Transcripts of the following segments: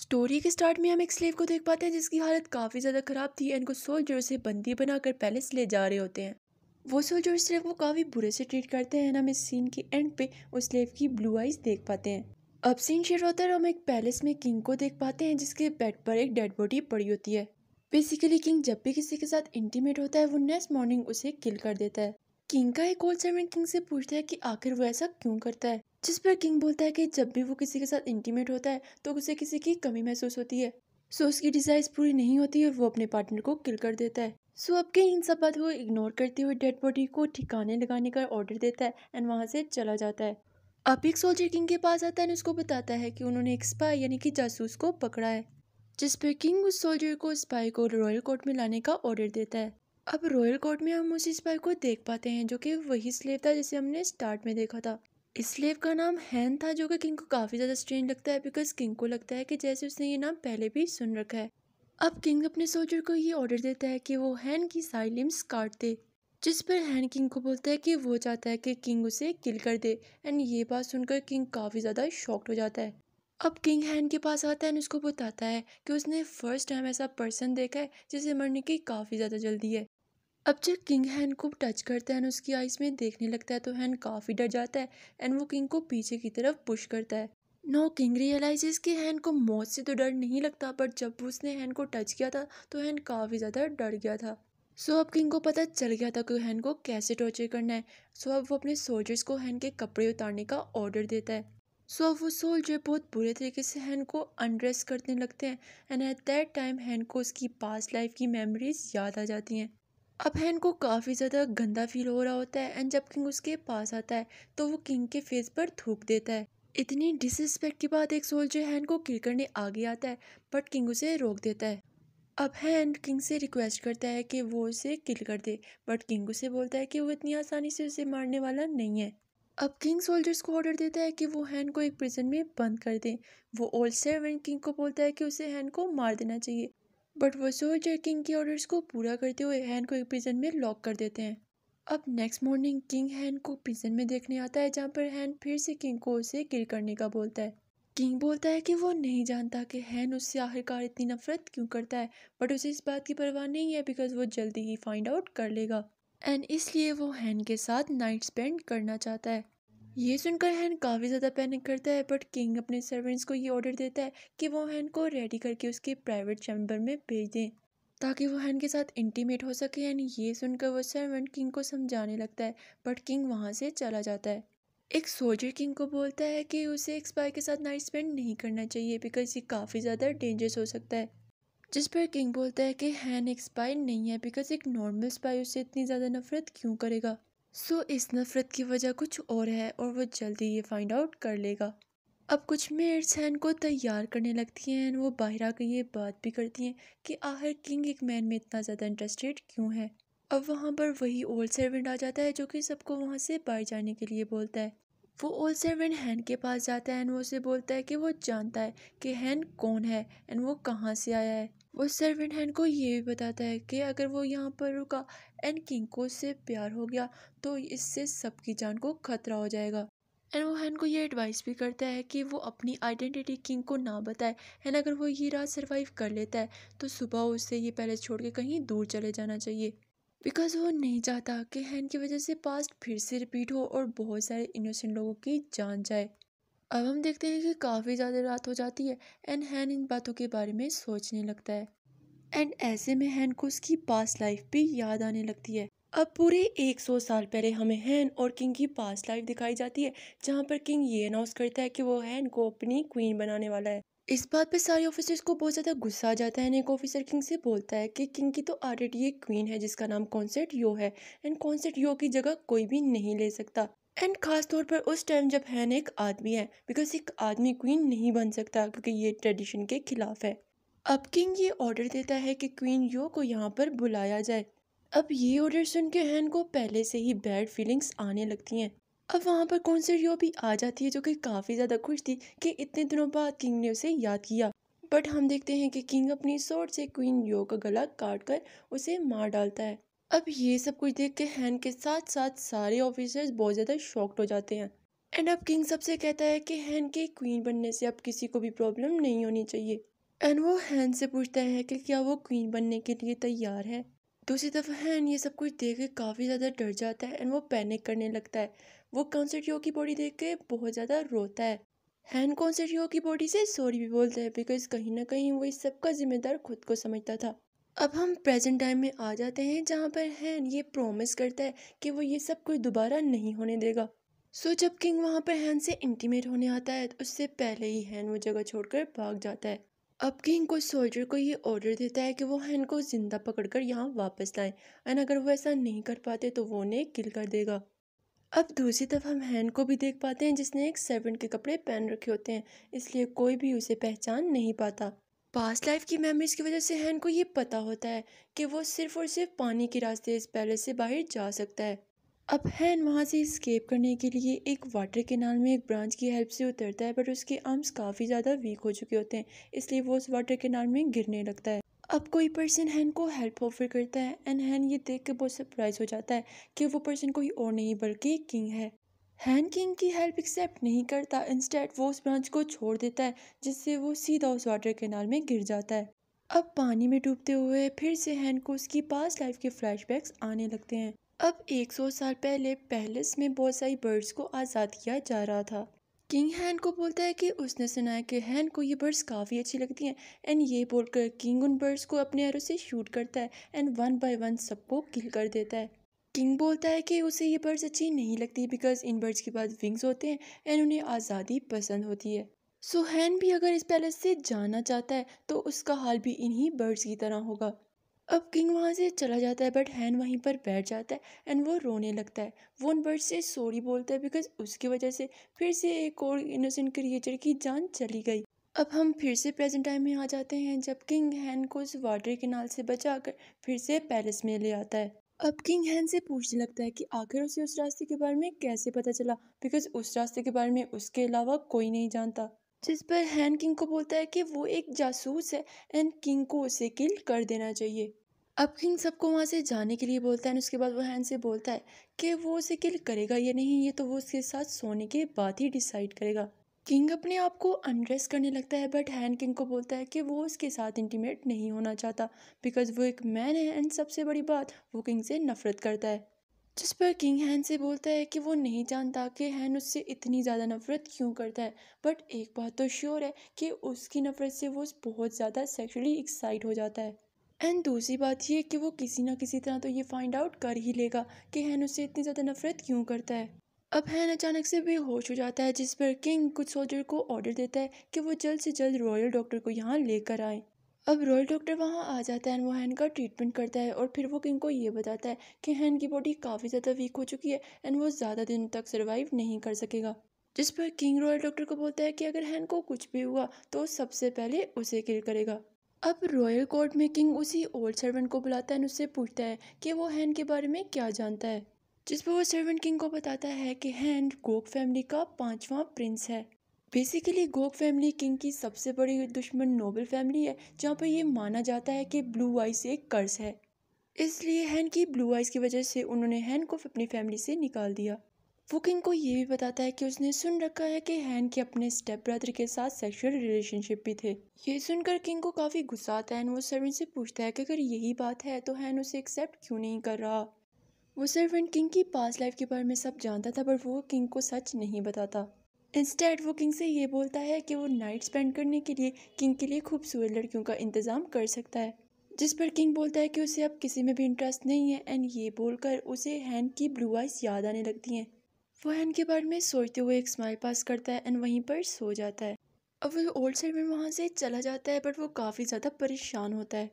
story के start में हम एक स्लेव को देख पाते हैं जिसकी हालत काफ़ी ज़्यादा ख़राब थी एंड को सोल्जर से बंदी बनाकर पैलेस ले जा रहे होते हैं वो सोल्जर स्लेव को काफ़ी बुरे से ट्रीट करते हैं हम इस सीन के एंड पे उस स्लेव की ब्लू आइज देख पाते हैं अब सीन शेयर होता है हम एक पैलेस में किंग को देख पाते हैं जिसके बेड पर एक डेड बॉडी पड़ी होती है बेसिकली किंग जब भी किसी के साथ इंटीमेट होता है वो नेक्स्ट मॉर्निंग उसे किल कर देता है किंग का एक ओल्ड सर्वेंट किंग से पूछता है कि आखिर वो ऐसा क्यों करता है जिस पर किंग बोलता है कि जब भी वो किसी के साथ इंटीमेट होता है तो उसे किसी की कमी महसूस होती है सो उसकी डिजाइज पूरी नहीं होती और वो अपने पार्टनर को किल कर देता है सो अब किंग इन सब बात वो इग्नोर करते हुए डेड बॉडी को ठिकाने लगाने का ऑर्डर देता है एंड वहाँ से चला जाता है अब एक सोल्जर किंग के पास आता है उसको बताता है कि उन्होंने एक स्पाई यानी कि जासूस को पकड़ा है जिस पर किंग उस सोल्जर को स्पाई को रॉयल कोर्ट में लाने का ऑर्डर देता है अब रॉयल कोर्ट में हम उस स्पाई को देख पाते हैं जो कि वही स्लेव था जिसे हमने स्टार्ट में देखा था इस स्लेव का नाम हैन था जो कि किंग को काफ़ी ज़्यादा स्ट्रेंज लगता है बिकॉज किंग को लगता है कि जैसे उसने ये नाम पहले भी सुन रखा है अब किंग अपने सोल्जर को ये ऑर्डर देता है कि वो हैन की लिम्स काट दे जिस पर हैन किंग को बोलता है कि वो चाहता है कि किंग उसे किल कर दे एंड ये बात सुनकर किंग काफ़ी ज़्यादा शॉक्ड हो जाता है अब किंग हैन के पास आता है उसको बताता है कि उसने फर्स्ट टाइम ऐसा पर्सन देखा है जिसे मरने की काफ़ी ज़्यादा जल्दी है अब जब किंग हैन को टच करता है उसकी आइज़ में देखने लगता है तो हैन काफ़ी डर जाता है एंड वो किंग को पीछे की तरफ पुश करता है नो किंग रियलाइजेस कि हैन को मौत से तो डर नहीं लगता पर जब उसने हैन को टच किया था तो हैन काफ़ी ज़्यादा डर गया था सो अब किंग को पता चल गया था कि हैन को कैसे टॉर्चर करना है सो अब वो अपने सोल्जर्स को हैन के कपड़े उतारने का ऑर्डर देता है सो अब वो सोल्जर बहुत बुरे तरीके से हैन को अनड्रेस करने लगते हैं एंड एट दैट टाइम हैन को उसकी पास्ट लाइफ की मेमोरीज याद आ जाती हैं अब हैन को काफ़ी ज़्यादा गंदा फील हो रहा होता है एंड जब किंग उसके पास आता है तो वो किंग के फेस पर थूक देता है इतनी डिसरिस्पेक्ट के बाद एक सोल्जर हैन को किल करने आगे आता है बट किंग उसे रोक देता है अब हैंड किंग से रिक्वेस्ट करता है कि वो उसे किल कर दे बट किंग उसे बोलता है कि वो इतनी आसानी से उसे मारने वाला नहीं है अब किंग सोल्जर्स को ऑर्डर देता है कि वो हैन को एक प्रिजन में बंद कर दें वो ओल्ड सेवन किंग को बोलता है कि उसे हैंड को मार देना चाहिए बट वो सोल्जर किंग के ऑर्डर्स को पूरा करते हुए हैन को एक प्रिजन में लॉक कर देते हैं अब नेक्स्ट मॉर्निंग किंग हैन को प्रिजन में देखने आता है जहाँ पर हैन फिर से किंग को उसे किल करने का बोलता है किंग बोलता है कि वो नहीं जानता कि हैन उससे आखिरकार इतनी नफरत क्यों करता है बट उसे इस बात की परवाह नहीं है बिकॉज वो जल्दी ही फाइंड आउट कर लेगा एंड इसलिए वो हैन के साथ नाइट स्पेंड करना चाहता है ये सुनकर हैन काफ़ी ज़्यादा पैनिक करता है बट किंग अपने सर्वेंट्स को ये ऑर्डर देता है कि वो हैन को रेडी करके उसके प्राइवेट चैम्बर में भेज दें ताकि वो हैन के साथ इंटीमेट हो सके एंड ये सुनकर वो सर्वेंट किंग को समझाने लगता है बट किंग वहाँ से चला जाता है एक सोल्जर किंग को बोलता है कि उसे एक स्पाई के साथ नाइट स्पेंड नहीं करना चाहिए बिकॉज ये काफ़ी ज़्यादा डेंजरस हो सकता है जिस पर किंग बोलता है कि हैन एक स्पाई नहीं है बिकॉज एक नॉर्मल स्पाई उससे इतनी ज़्यादा नफरत क्यों करेगा सो इस नफ़रत की वजह कुछ और है और वो जल्दी ये फाइंड आउट कर लेगा अब कुछ मेड्स हैं को तैयार करने लगती हैं वो बाहर आकर ये बात भी करती हैं कि आखिर किंग एक मैन में इतना ज़्यादा इंटरेस्टेड क्यों है अब वहाँ पर वही ओल्ड सर्वेंट आ जाता है जो कि सबको वहाँ से बाहर जाने के लिए बोलता है वो ओल्ड सर्वेंट हैन के पास जाता है एंड वो उसे बोलता है कि वो जानता है कि हैन कौन है एंड वो कहाँ से आया है वो सर्वेंट हैंड को ये भी बताता है कि अगर वो यहाँ पर रुका एंड को से प्यार हो गया तो इससे सबकी जान को खतरा हो जाएगा एंड वो हैन को ये एडवाइस भी करता है कि वो अपनी आइडेंटिटी किंग को ना बताए एंड अगर वो ये रात सरवाइव कर लेता है तो सुबह उसे ये पहले छोड़ के कहीं दूर चले जाना चाहिए बिकॉज वो नहीं चाहता कि हैन की वजह से पास्ट फिर से रिपीट हो और बहुत सारे इनोसेंट लोगों की जान जाए अब हम देखते हैं कि काफ़ी ज़्यादा रात हो जाती है एंड हैन इन बातों के बारे में सोचने लगता है एंड ऐसे में हैन को उसकी पास्ट लाइफ भी याद आने लगती है अब पूरे 100 साल पहले हमें हैन और किंग की पास लाइफ दिखाई जाती है जहाँ पर किंग ये अनाउंस करता है कि वो हैन को अपनी क्वीन बनाने वाला है इस बात पे सारे ऑफिसर्स को बहुत ज़्यादा गुस्सा आ जाता है एंड एक ऑफिसर किंग से बोलता है कि किंग की तो ऑलरेडी एक क्वीन है जिसका नाम कॉन्सेट यो है एंड कॉन्सेट यो की जगह कोई भी नहीं ले सकता एंड ख़ास तौर पर उस टाइम जब हैन एक आदमी है बिकॉज एक आदमी क्वीन नहीं बन सकता क्योंकि ये ट्रेडिशन के ख़िलाफ़ है अब किंग ये ऑर्डर देता है कि क्वीन यो को यहाँ पर बुलाया जाए अब ये ऑर्डर सुन के हैन को पहले से ही बैड फीलिंग्स आने लगती हैं अब वहाँ पर कौनसर यो भी आ जाती है जो कि काफ़ी ज़्यादा खुश थी कि इतने दिनों बाद किंग ने उसे याद किया बट हम देखते हैं कि किंग अपनी सोट से क्वीन यो का गला काट कर उसे मार डालता है अब ये सब कुछ देख के हैन के साथ साथ सारे ऑफिसर्स बहुत ज़्यादा शॉक्ड हो जाते हैं एंड अब किंग सबसे कहता है कि हैन के क्वीन बनने से अब किसी को भी प्रॉब्लम नहीं होनी चाहिए एंड वो हैन से पूछता है कि क्या वो क्वीन बनने के लिए तैयार है दूसरी तरफ हैन ये सब कुछ देख के काफ़ी ज़्यादा डर जाता है एंड वो पैनिक करने लगता है वो कॉन्सर्टियो की बॉडी देख के बहुत ज़्यादा रोता है हैन कॉन्सर्टियो की बॉडी से सॉरी भी बोलता है बिकॉज कहीं ना कहीं वो इस सब का जिम्मेदार खुद को समझता था अब हम प्रेजेंट टाइम में आ जाते हैं जहाँ पर हैन ये प्रॉमिस करता है कि वो ये सब कुछ दोबारा नहीं होने देगा सो जब किंग वहाँ पर हैन से इंटीमेट होने आता है तो उससे पहले ही हैन वो जगह छोड़कर भाग जाता है अब किंग को सोल्जर को ये ऑर्डर देता है कि वो हैन को ज़िंदा पकड़कर यहाँ वापस लाएं एंड अगर वो ऐसा नहीं कर पाते तो वो उन्हें किल कर देगा अब दूसरी तरफ हम हैन को भी देख पाते हैं जिसने एक सर्वेंट के कपड़े पहन रखे होते हैं इसलिए कोई भी उसे पहचान नहीं पाता पास्ट लाइफ की मेमोरीज़ की वजह से हैन को ये पता होता है कि वो सिर्फ और सिर्फ पानी के रास्ते इस पैलेस से बाहर जा सकता है अब हैन वहाँ से स्केप करने के लिए एक वाटर केनाल में एक ब्रांच की हेल्प से उतरता है बट उसके आर्म्स काफ़ी ज़्यादा वीक हो चुके होते हैं इसलिए वो उस वाटर केनाल में गिरने लगता है अब कोई पर्सन हैन को हेल्प ऑफर करता है एंड हैन ये देख के बहुत सरप्राइज़ हो जाता है कि वो पर्सन कोई और नहीं बल्कि किंग है हैन किंग की हेल्प एक्सेप्ट नहीं करता इंस्टेड वो उस ब्रांच को छोड़ देता है जिससे वो सीधा उस वाटर कैनाल में गिर जाता है अब पानी में डूबते हुए फिर से हैन को उसकी पास लाइफ के फ्लैशबैक्स आने लगते हैं अब 100 साल पहले पैलेस में बहुत सारी बर्ड्स को आज़ाद किया जा रहा था किंग हैन को बोलता है कि उसने सुना है कि हैन को ये बर्ड्स काफ़ी अच्छी लगती हैं एंड ये बोलकर किंग उन बर्ड्स को अपने एरो से शूट करता है एंड वन बाय वन सबको किल कर देता है किंग बोलता है कि उसे ये बर्ड्स अच्छी नहीं लगती बिकॉज इन बर्ड्स के पास विंग्स होते हैं एंड उन्हें आज़ादी पसंद होती है सुहैन भी अगर इस पैलेस से जाना चाहता है तो उसका हाल भी इन्हीं बर्ड्स की तरह होगा अब किंग वहाँ से चला जाता है बट हैन वहीं पर बैठ जाता है एंड वो रोने लगता है वो उन बर्ड्स से सॉरी बोलता है बिकॉज उसकी वजह से फिर से एक और इनोसेंट क्रिएचर की जान चली गई अब हम फिर से प्रेजेंट टाइम में आ जाते हैं जब किंग हैन को उस वाटर के नाल से बचा कर फिर से पैलेस में ले आता है अब किंग हैन से पूछने लगता है कि आखिर उसे उस रास्ते के बारे में कैसे पता चला बिकॉज उस रास्ते के बारे में उसके अलावा कोई नहीं जानता जिस पर हैन किंग को बोलता है कि वो एक जासूस है एंड किंग को उसे किल कर देना चाहिए अब किंग सबको वहाँ से जाने के लिए बोलता है उसके बाद वो हैन से बोलता है कि वो उसे किल करेगा या नहीं ये तो वो उसके साथ सोने के बाद ही डिसाइड करेगा किंग अपने आप को अनड्रेस करने लगता है बट हैंड किंग को बोलता है कि वो उसके साथ इंटीमेट नहीं होना चाहता बिकॉज वो एक मैन है एंड सबसे बड़ी बात वो किंग से नफरत करता है जिस पर किंग हैन से बोलता है कि वो नहीं जानता कि हैन उससे इतनी ज़्यादा नफरत क्यों करता है बट एक बात तो श्योर है कि उसकी नफरत से वो बहुत ज़्यादा सेक्सुअली एक्साइट हो जाता है एंड दूसरी बात यह कि वो किसी ना किसी तरह तो ये फाइंड आउट कर ही लेगा कि हैन उससे इतनी ज़्यादा नफरत क्यों करता है अब हैन अचानक से बेहोश हो जाता है जिस पर किंग कुछ सोल्जर को ऑर्डर देता है कि वो जल्द से जल्द रॉयल डॉक्टर को यहाँ लेकर आए अब रॉयल डॉक्टर वहाँ आ जाता है वो हैन का ट्रीटमेंट करता है और फिर वो किंग को ये बताता है कि हैन की बॉडी काफ़ी ज़्यादा वीक हो चुकी है एंड वो ज़्यादा दिन तक सर्वाइव नहीं कर सकेगा जिस पर किंग रॉयल डॉक्टर को बोलता है कि अगर हैन को कुछ भी हुआ तो सबसे पहले उसे किल करेगा अब रॉयल कोर्ट में किंग उसी ओल्ड सर्वेंट को बुलाता है और उससे पूछता है कि वो हैन के बारे में क्या जानता है जिस पर वो सर्वेंट किंग को बताता है कि हैंड गोक फैमिली का पांचवा प्रिंस है बेसिकली गोक फैमिली किंग की सबसे बड़ी दुश्मन नोबल फैमिली है जहाँ पर ये माना जाता है कि ब्लू आइस एक कर्ज है इसलिए हैन की ब्लू आइज की वजह से उन्होंने हैन को अपनी फैमिली से निकाल दिया वो किंग को ये भी बताता है कि उसने सुन रखा है कि हैन के अपने स्टेप ब्रदर के साथ सेक्सुअल रिलेशनशिप भी थे ये सुनकर किंग को काफ़ी गुस्सा आता है वो सर्वेंट से पूछता है कि अगर यही बात है तो हैन उसे एक्सेप्ट क्यों नहीं कर रहा वो सर्वेंट किंग की पास लाइफ के बारे में सब जानता था पर वो किंग को सच नहीं बताता इंस्टेड वो किंग से ये बोलता है कि वो नाइट स्पेंड करने के लिए किंग के लिए खूबसूरत लड़कियों का इंतज़ाम कर सकता है जिस पर किंग बोलता है कि उसे अब किसी में भी इंटरेस्ट नहीं है एंड ये बोलकर उसे हैन की ब्लू आइज याद आने लगती हैं वो हैन के बारे में सोचते हुए एक स्माइल पास करता है एंड वहीं पर सो जाता है अब वो ओल्ड सर्वेंट वहाँ से चला जाता है बट वो काफ़ी ज़्यादा परेशान होता है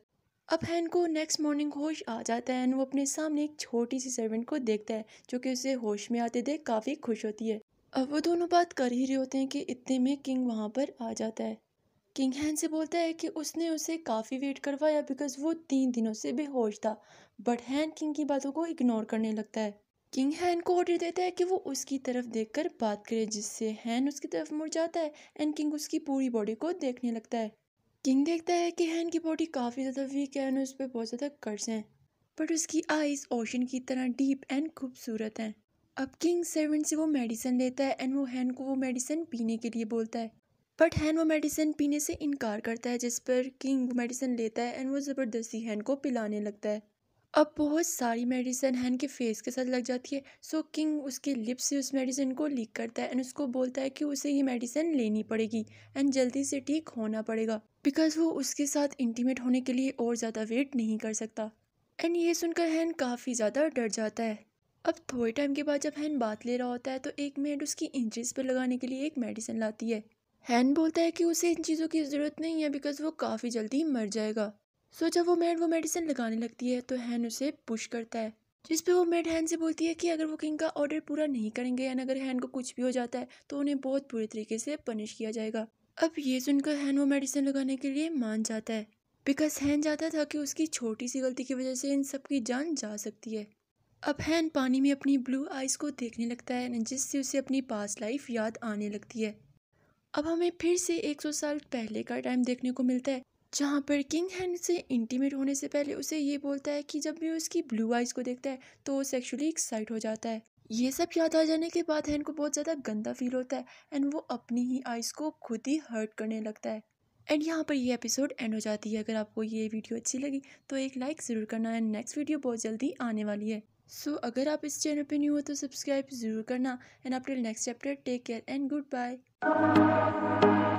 अब हैन को नेक्स्ट मॉर्निंग होश आ जाता है वो अपने सामने एक छोटी सी सर्वेंट को देखता है जो कि उसे होश में आते देख काफ़ी खुश होती है अब वो दोनों बात कर ही रहे होते हैं कि इतने में किंग वहाँ पर आ जाता है किंग हैन से बोलता है कि उसने उसे काफ़ी वेट करवाया बिकॉज वो तीन दिनों से बेहोश था बट हैन किंग की बातों को इग्नोर करने लगता है किंग हैन को ऑर्डर देता है कि वो उसकी तरफ देख बात करे जिससे हैन उसकी तरफ मुड़ जाता है एंड किंग उसकी पूरी बॉडी को देखने लगता है किंग देखता है कि हैन की बॉडी काफ़ी ज़्यादा वीक है और उस पर बहुत ज़्यादा कर्ज हैं बट उसकी आइज़ ओशन की तरह डीप एंड खूबसूरत हैं अब किंग सेवन से वो मेडिसिन लेता है एंड वो हैन को वो मेडिसिन पीने के लिए बोलता है बट हैन वो मेडिसिन पीने से इनकार करता है जिस पर किंग मेडिसिन लेता है एंड वो ज़बरदस्ती हैन को पिलाने लगता है अब बहुत सारी मेडिसिन हैन के फेस के साथ लग जाती है सो किंग उसके लिप से उस मेडिसिन को लीक करता है एंड उसको बोलता है कि उसे ये मेडिसिन लेनी पड़ेगी एंड जल्दी से ठीक होना पड़ेगा बिकॉज वो उसके साथ इंटीमेट होने के लिए और ज़्यादा वेट नहीं कर सकता एंड ये सुनकर हैन काफ़ी ज़्यादा डर जाता है अब थोड़े टाइम के बाद जब हैन बात ले रहा होता है तो एक मेड उसकी इंचज़ पर लगाने के लिए एक मेडिसिन लाती है हैन बोलता है कि उसे इन चीज़ों की ज़रूरत नहीं है बिकॉज़ वो काफ़ी जल्दी मर जाएगा सो जब वो मेड वो मेडिसिन लगाने लगती है तो हैन उसे पुश करता है जिस पे वो मेड हैन से बोलती है कि अगर वो किंग का ऑर्डर पूरा नहीं करेंगे या अगर हैन को कुछ भी हो जाता है तो उन्हें बहुत बुरे तरीके से पनिश किया जाएगा अब ये सुनकर हैन वो मेडिसिन लगाने के लिए मान जाता है बिकॉज हैन जाता था कि उसकी छोटी सी गलती की वजह से इन सब की जान जा सकती है अब हैन पानी में अपनी ब्लू आइज़ को देखने लगता है जिससे उसे अपनी पास लाइफ याद आने लगती है अब हमें फिर से 100 साल पहले का टाइम देखने को मिलता है जहाँ पर किंग हैंड से इंटीमेट होने से पहले उसे ये बोलता है कि जब भी उसकी ब्लू आइज़ को देखता है तो वो सेक्सुअली एक्साइट हो जाता है ये सब याद आ जाने के बाद हैन को बहुत ज़्यादा गंदा फील होता है एंड वो अपनी ही आइज़ को खुद ही हर्ट करने लगता है एंड यहाँ पर ये एपिसोड एंड हो जाती है अगर आपको ये वीडियो अच्छी लगी तो एक लाइक ज़रूर करना एंड नेक्स्ट वीडियो बहुत जल्दी आने वाली है सो so, अगर आप इस चैनल पे न्यू हो तो सब्सक्राइब ज़रूर करना एंड आप next chapter take care and good bye